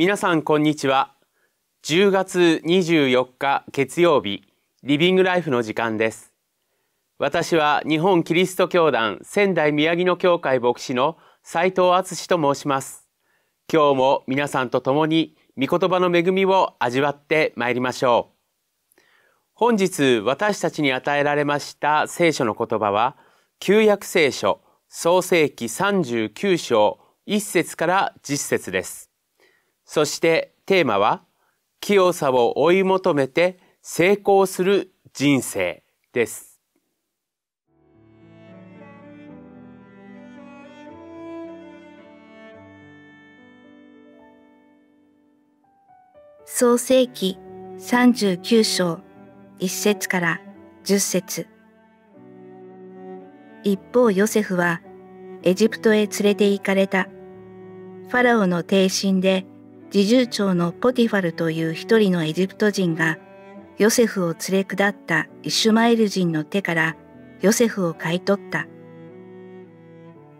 皆さんこんにちは10月24日月曜日リビングライフの時間です私は日本キリスト教団仙台宮城野教会牧師の斉藤敦と申します今日も皆さんと共に御言葉の恵みを味わってまいりましょう本日私たちに与えられました聖書の言葉は旧約聖書創世記39章1節から10節ですそしてテーマは清さを追い求めて成功する人生です。創世紀十九章一節から十節一方ヨセフはエジプトへ連れて行かれた。ファラオの帝神で侍従長のポティファルという一人のエジプト人がヨセフを連れ下ったイシュマエル人の手からヨセフを買い取った。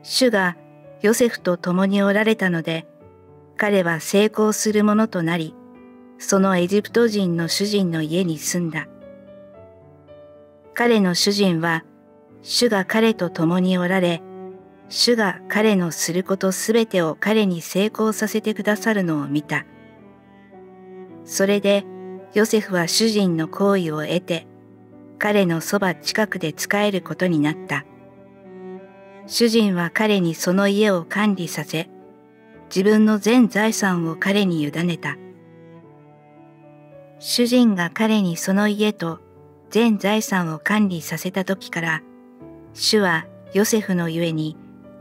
主がヨセフと共におられたので、彼は成功するものとなり、そのエジプト人の主人の家に住んだ。彼の主人は、主が彼と共におられ、主が彼のすることすべてを彼に成功させてくださるのを見た。それでヨセフは主人の好意を得て、彼のそば近くで仕えることになった。主人は彼にその家を管理させ、自分の全財産を彼に委ねた。主人が彼にその家と全財産を管理させた時から、主はヨセフのゆえに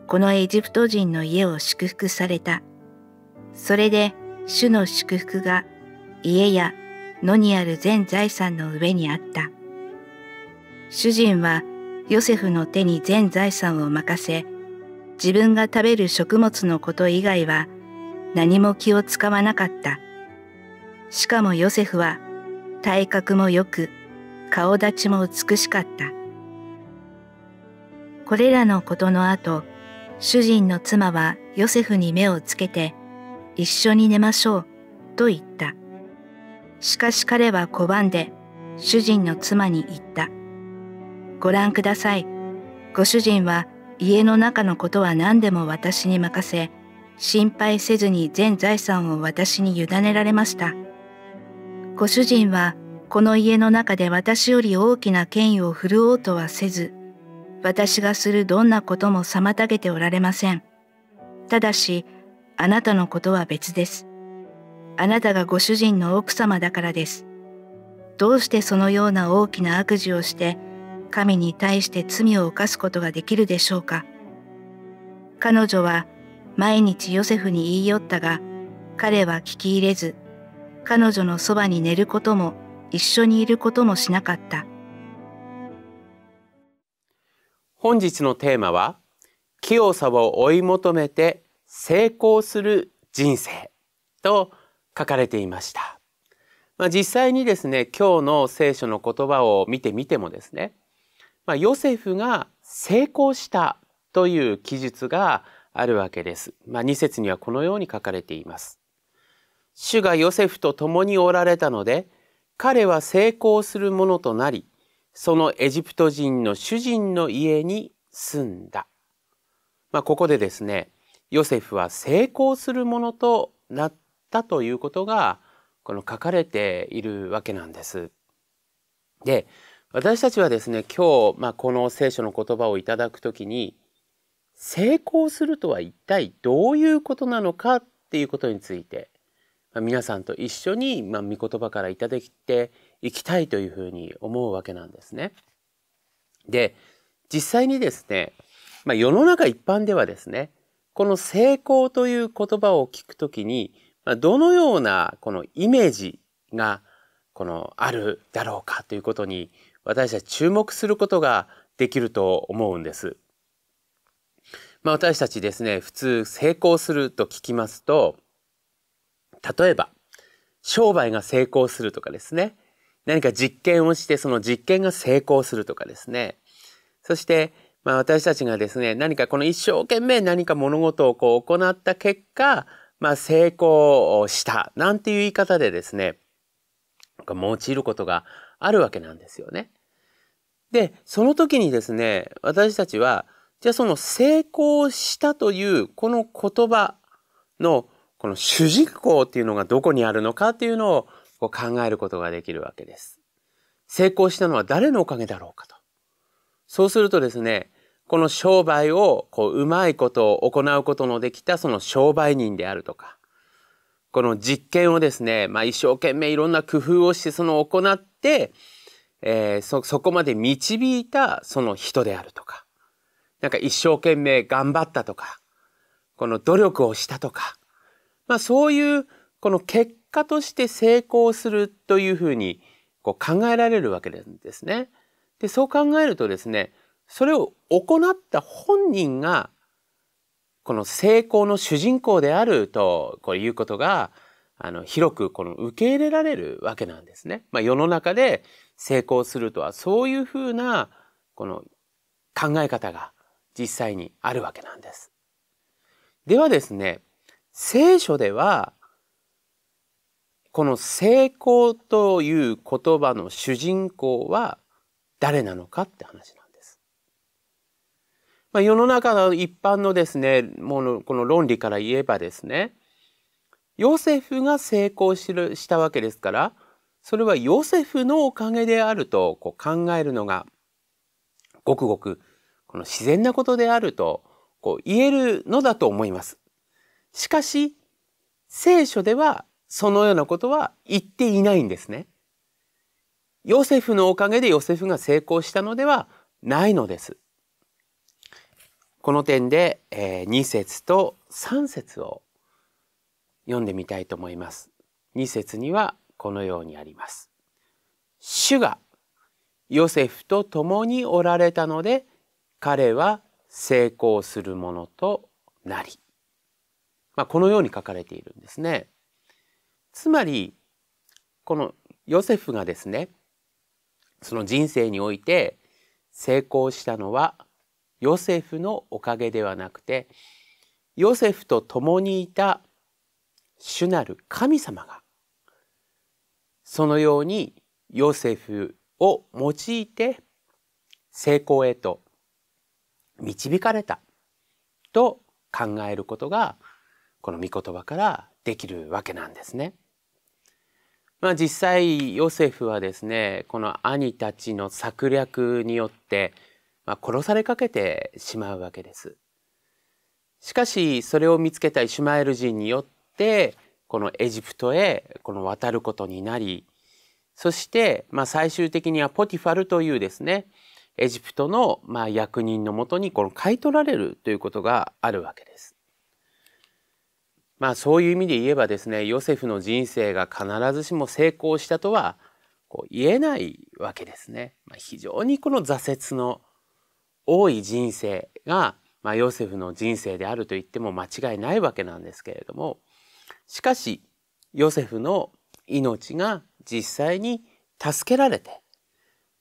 このエジプト人の家を祝福された。それで主の祝福が家や野にある全財産の上にあった。主人はヨセフの手に全財産を任せ、自分が食べる食物のこと以外は何も気を使わなかった。しかもヨセフは体格も良く、顔立ちも美しかった。これらのことの後、主人の妻はヨセフに目をつけて、一緒に寝ましょう、と言った。しかし彼は拒んで、主人の妻に言った。ご覧ください。ご主人は家の中のことは何でも私に任せ、心配せずに全財産を私に委ねられました。ご主人はこの家の中で私より大きな権威を振るおうとはせず、私がするどんなことも妨げておられません。ただし、あなたのことは別です。あなたがご主人の奥様だからです。どうしてそのような大きな悪事をして、神に対して罪を犯すことができるでしょうか。彼女は毎日ヨセフに言い寄ったが、彼は聞き入れず、彼女のそばに寝ることも一緒にいることもしなかった。本日のテーマは清さを追い求めて成功する人生と書かれていました。まあ、実際にですね、今日の聖書の言葉を見てみてもですね、まあ、ヨセフが成功したという記述があるわけです。まあ、2節にはこのように書かれています。主がヨセフと共におられたので、彼は成功するものとなり、そのエジプト人の主人の家に住んだ。まあ、ここでですね、ヨセフは成功するものとなったということが、この書かれているわけなんです。で、私たちはですね、今日、まあ、この聖書の言葉をいただくときに、成功するとは一体どういうことなのかっていうことについて、まあ、皆さんと一緒に、まあ、御言葉からいただいていきたいというふうに思うわけなんですね。で、実際にですね、まあ、世の中一般ではですね、この成功という言葉を聞くときに、まあ、どのようなこのイメージがこのあるだろうかということに私は注目することができると思うんです。まあ、私たちですね、普通成功すると聞きますと、例えば、商売が成功するとかですね、何か実験をしてその実験が成功するとかですね。そして、まあ私たちがですね、何かこの一生懸命何か物事をこう行った結果、まあ成功したなんていう言い方でですね、用いることがあるわけなんですよね。で、その時にですね、私たちは、じゃあその成功したというこの言葉のこの主人公っていうのがどこにあるのかっていうのをこう考えることができるわけです。成功したのは誰のおかげだろうかと。そうするとですね、この商売をこううまいことを行うことのできたその商売人であるとか、この実験をですね、まあ一生懸命いろんな工夫をしてその行って、えー、そ、そこまで導いたその人であるとか、なんか一生懸命頑張ったとか、この努力をしたとか、まあそういうこの結家として成功するというふうにこう考えられるわけですね。でそう考えるとですねそれを行った本人がこの成功の主人公であるとこういうことがあの広くこの受け入れられるわけなんですね。まあ、世の中で成功するとはそういうふうなこの考え方が実際にあるわけなんです。ではですね聖書ではこの成功という言葉の主人公は誰なのかって話なんです。まあ、世の中の一般のですね、もの、この論理から言えばですね、ヨセフが成功しるしたわけですから、それはヨセフのおかげであるとこう考えるのが、ごくごくこの自然なことであるとこう言えるのだと思います。しかし、聖書ではそのようなことは言っていないんですね。ヨセフのおかげでヨセフが成功したのではないのです。この点で、えー、2節と3節を読んでみたいと思います。2節にはこのようにあります。主がヨセフと共におられたので彼は成功するものとなり、まあ、このように書かれているんですね。つまりこのヨセフがですねその人生において成功したのはヨセフのおかげではなくてヨセフと共にいた主なる神様がそのようにヨセフを用いて成功へと導かれたと考えることがこの御言葉からできるわけなんですね。まあ、実際ヨセフはですねこの兄たちの策略によって、まあ、殺されかけてしまうわけです。しかしそれを見つけたイシュマエル人によってこのエジプトへこの渡ることになりそして、まあ、最終的にはポティファルというですねエジプトのまあ役人のもとにこの買い取られるということがあるわけです。まあそういう意味で言えばですねヨセフの人生が必ずしも成功したとはこう言えないわけですね。まあ、非常にこの挫折の多い人生が、まあ、ヨセフの人生であると言っても間違いないわけなんですけれどもしかしヨセフの命が実際に助けられて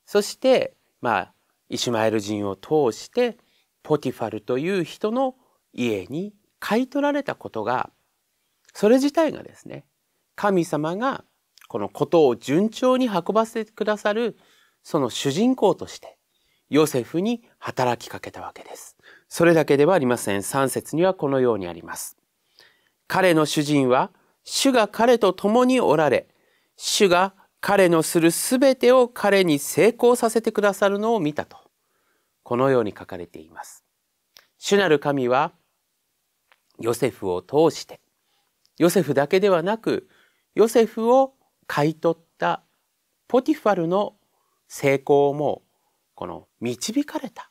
そしてまあイシュマエル人を通してポティファルという人の家に買い取られたことがそれ自体がですね、神様がこのことを順調に運ばせてくださるその主人公としてヨセフに働きかけたわけです。それだけではありません。3節にはこのようにあります。彼の主人は主が彼と共におられ、主が彼のするすべてを彼に成功させてくださるのを見たと。このように書かれています。主なる神はヨセフを通してヨセフだけではなくヨセフを買い取ったポティファルの成功もこの導かれた、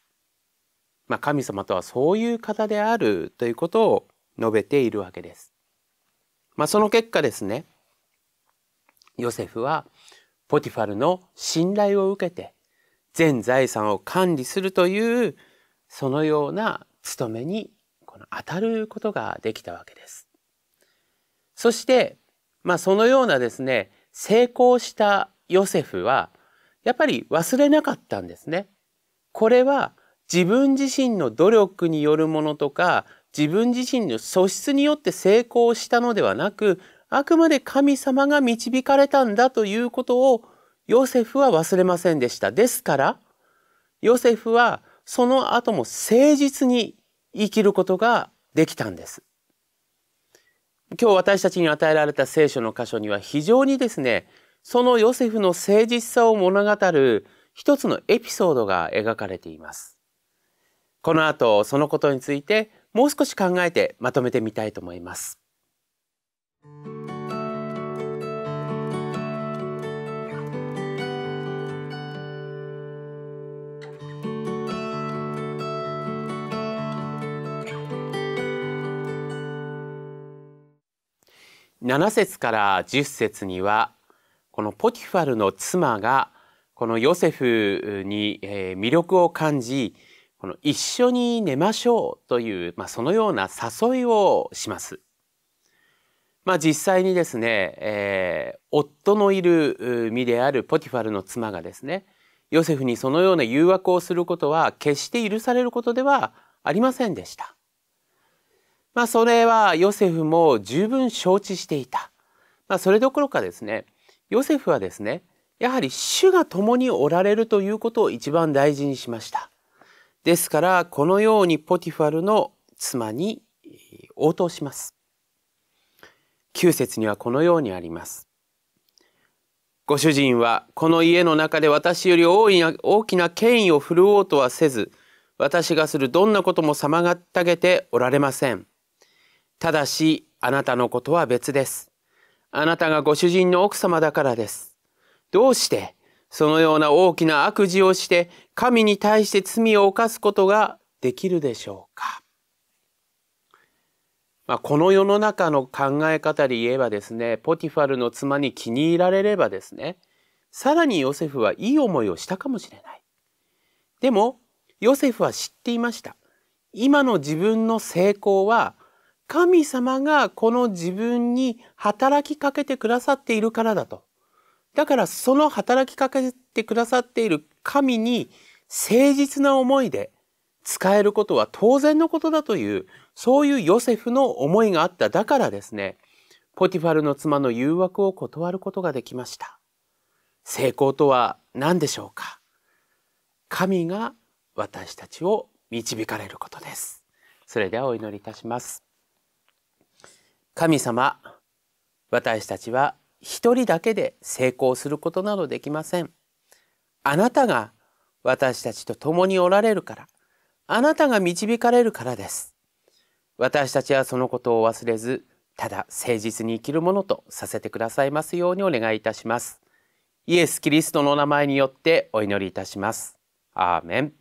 まあ、神様とはそういう方であるということを述べているわけです。まあ、その結果ですねヨセフはポティファルの信頼を受けて全財産を管理するというそのような務めにこの当たることができたわけです。そして、まあ、そのようなですね成功したヨセフはやっぱり忘れなかったんですね。これは自分自身の努力によるものとか自分自身の素質によって成功したのではなくあくまで神様が導かれたんだということをヨセフは忘れませんでした。ですからヨセフはその後も誠実に生きることができたんです。今日私たちに与えられた聖書の箇所には非常にですねそのヨセフの誠実さを物語る一つのエピソードが描かれていますこの後そのことについてもう少し考えてまとめてみたいと思います7節から10節にはこのポティファルの妻がこのヨセフに魅力を感じこの一緒に寝ましょうという、まあ、そのような誘いをします。まあ、実際にですね、えー、夫のいる身であるポティファルの妻がですねヨセフにそのような誘惑をすることは決して許されることではありませんでした。まあ、それはヨセフも十分承知していた。まあ、それどころかですね、ヨセフはですね、やはり主が共におられるということを一番大事にしました。ですから、このようにポティファルの妻に応答します。9節にはこのようにあります。ご主人はこの家の中で私より大いな大きな権威を振るおうとはせず、私がするどんなことも妨げておられません。ただし、あなたのことは別です。あなたがご主人の奥様だからです。どうして、そのような大きな悪事をして、神に対して罪を犯すことができるでしょうか。まあ、この世の中の考え方で言えばですね、ポティファルの妻に気に入られればですね、さらにヨセフはいい思いをしたかもしれない。でも、ヨセフは知っていました。今の自分の成功は神様がこの自分に働きかけてくださっているからだと。だからその働きかけてくださっている神に誠実な思いで使えることは当然のことだという、そういうヨセフの思いがあっただからですね、ポティファルの妻の誘惑を断ることができました。成功とは何でしょうか神が私たちを導かれることです。それではお祈りいたします。神様私たちは一人だけで成功することなどできませんあなたが私たちと共におられるからあなたが導かれるからです私たちはそのことを忘れずただ誠実に生きるものとさせてくださいますようにお願いいたしますイエス・キリストの名前によってお祈りいたしますアーメン